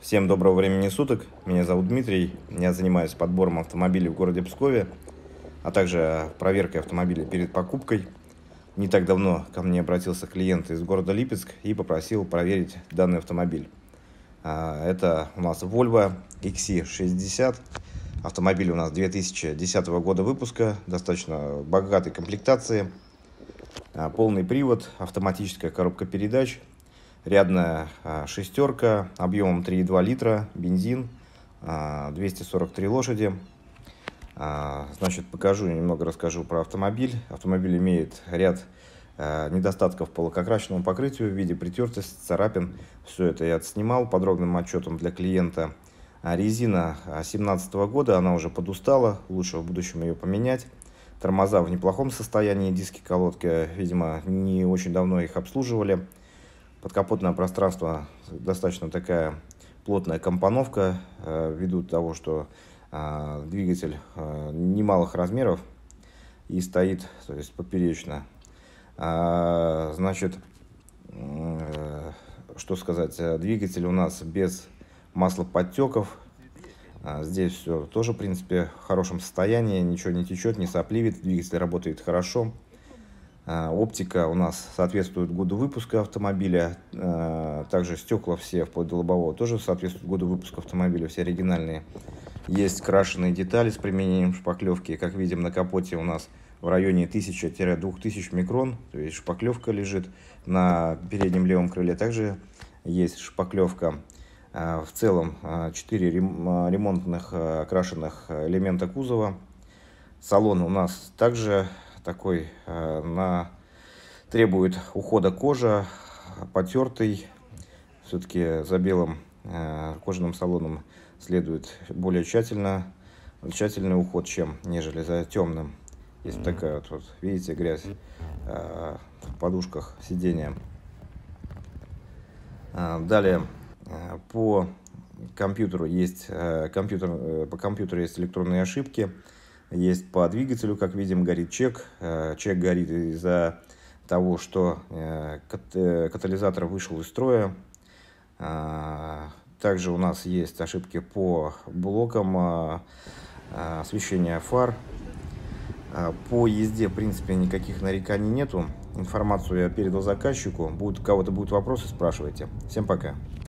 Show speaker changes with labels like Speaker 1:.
Speaker 1: Всем доброго времени суток. Меня зовут Дмитрий. Я занимаюсь подбором автомобилей в городе Пскове, а также проверкой автомобиля перед покупкой. Не так давно ко мне обратился клиент из города Липецк и попросил проверить данный автомобиль. А, это у нас Volvo XC60. Автомобиль у нас 2010 года выпуска, достаточно богатой комплектации. А, полный привод, автоматическая коробка передач – рядная а, шестерка объемом 3,2 литра, бензин, 243 а, лошади. А, значит, покажу, немного расскажу про автомобиль. Автомобиль имеет ряд недостатков по лакокрашенному покрытию в виде притертости, царапин. Все это я отснимал подробным отчетом для клиента. Резина 2017 года, она уже подустала, лучше в будущем ее поменять. Тормоза в неплохом состоянии, диски, колодки, видимо, не очень давно их обслуживали подкапотное пространство достаточно такая плотная компоновка, э, ввиду того, что э, двигатель э, немалых размеров и стоит то есть поперечно. А, значит, что сказать, двигатель у нас без маслоподтеков. А, здесь все тоже, в принципе, в хорошем состоянии, ничего не течет, не сопливит, двигатель работает хорошо. Э, оптика у нас соответствует году выпуска автомобиля. Э, также стекла все, вплоть до лобового, тоже соответствуют году выпуска автомобиля, все оригинальные. Есть крашеные детали с применением шпаклевки. Как видим, на капоте у нас в районе 1000-2000 микрон, то есть шпаклевка лежит. На переднем левом крыле также есть шпаклевка. Э, в целом 4 ремонтных крашеных элемента кузова. Салон у нас также такой э, на требует ухода кожа, потертый. Все-таки за белым э, кожаным салоном следует более тщательно, тщательный уход, чем нежели за темным. Есть такая вот, вот видите, грязь э, в подушках сидения. А, далее по компьютеру есть компьютер по компьютеру есть электронные ошибки есть по двигателю, как видим, горит чек. Э, чек горит из-за того, что э, э, катализатор вышел из строя. Также у нас есть ошибки по блокам освещения фар. По езде, в принципе, никаких нареканий нету. Информацию я передал заказчику. Будут, у кого-то будут вопросы, спрашивайте. Всем пока.